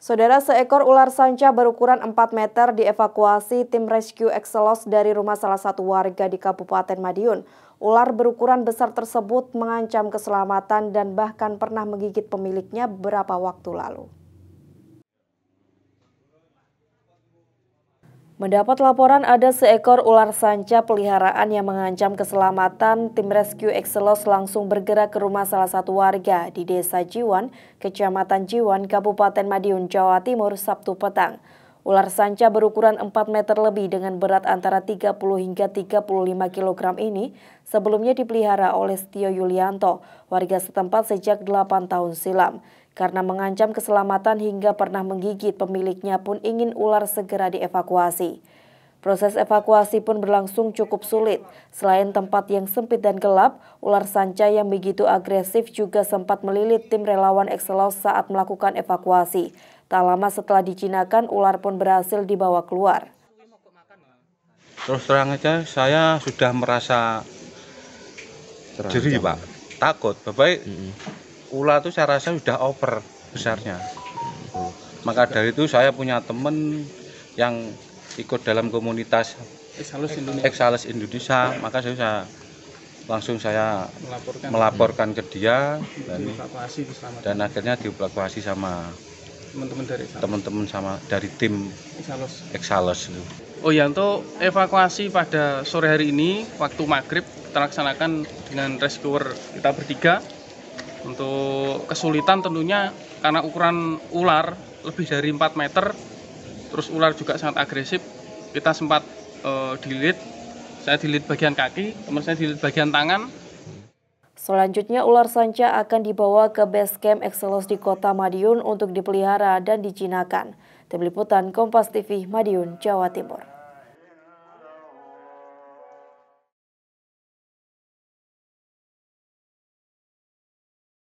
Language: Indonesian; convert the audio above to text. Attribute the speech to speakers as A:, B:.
A: Saudara seekor ular sanca berukuran 4 meter dievakuasi tim Rescue Excelos dari rumah salah satu warga di Kabupaten Madiun. Ular berukuran besar tersebut mengancam keselamatan dan bahkan pernah menggigit pemiliknya beberapa waktu lalu. Mendapat laporan ada seekor ular sanca peliharaan yang mengancam keselamatan, tim Rescue Excelos langsung bergerak ke rumah salah satu warga di Desa Jiwan, Kecamatan Jiwan, Kabupaten Madiun, Jawa Timur, Sabtu petang. Ular sanca berukuran 4 meter lebih dengan berat antara 30 hingga 35 kg ini sebelumnya dipelihara oleh Setio Yulianto, warga setempat sejak 8 tahun silam. Karena mengancam keselamatan hingga pernah menggigit, pemiliknya pun ingin ular segera dievakuasi. Proses evakuasi pun berlangsung cukup sulit. Selain tempat yang sempit dan gelap, ular sanca yang begitu agresif juga sempat melilit tim relawan Excelos saat melakukan evakuasi. Tak lama setelah dicinakan, ular pun berhasil dibawa keluar.
B: Terus terang aja saya sudah merasa jeri, Pak, takut. Bapak hmm. ular itu saya rasa sudah over besarnya. Maka dari itu saya punya teman yang ikut dalam komunitas Exhalus Indonesia, Exhalus Indonesia maka saya langsung saya
C: melaporkan, melaporkan
B: ke dia dan, dan akhirnya dievakuasi sama teman-teman dari teman-teman sama dari tim Exalos. Exalos itu.
C: untuk oh, evakuasi pada sore hari ini waktu maghrib terlaksanakan dengan rescuer kita bertiga untuk kesulitan tentunya karena ukuran ular lebih dari 4 meter terus ular juga sangat agresif kita sempat uh, eh, dilit saya dilit bagian kaki teman saya dilit bagian tangan
A: Selanjutnya ular sanca akan dibawa ke base camp Excelos di kota Madiun untuk dipelihara dan dijinakan. Tim Liputan Kompas TV Madiun, Jawa Timur.